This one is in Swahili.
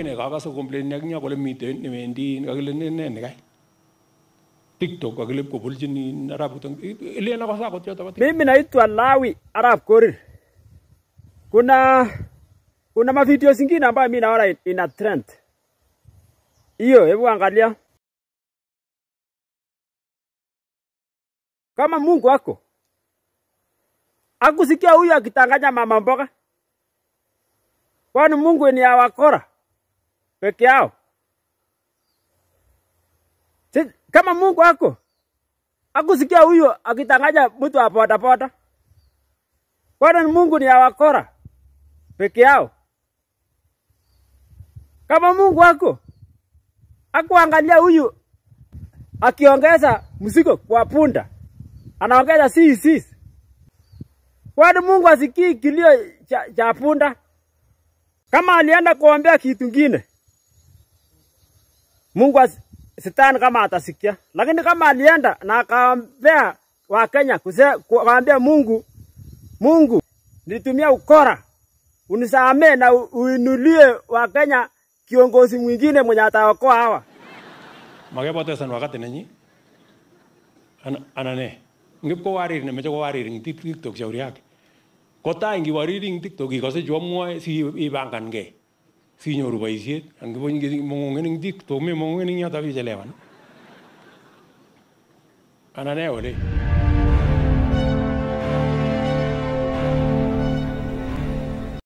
kene kakase complain ak nyo kole miten newendi kakile ne ne nekai TikTok kakile kobulchin arap kutong ilena kasa akot yoto ba mimi naitwa Lawi Arap Korir kuna kuna mavideo zingine ambayo mimi naona ina, trend hiyo, hebu angalia kama Mungu wako akusikia huyo akitanganya mama mboga, kwani Mungu ni ya wakora? peke yao? Si, kama Mungu ako akusikia huyo akitangaja mtu wa kwana kwani Mungu ni awakora peke yao? Kama Mungu ako akuangalia huyu akiongeza mzigo kwa punda, anaongeza sisi kwani Mungu asikii kilio cha, cha punda? Kama alienda kuombea kitu kingine Mungu sitani kama atasikia, lakini kama alienda na akaambia Wakenya, akaambia Mungu, Mungu nilitumia ukora, unisamee na uinulie wa Kenya kiongozi mwingine mwenye ataokoa hawa. Makepotesan wakati nanyi nenyi An wariri ngipkowarir nemeche kowarir eng TikTok shauri yake kotai wariri eng TikTok ikose chu amwoe si ngei Fiñ oru baizhiet, angi boñ gedi mongon ngening dik, tome mongon ngening ya tabi jelewan. Kan Ana ne olay.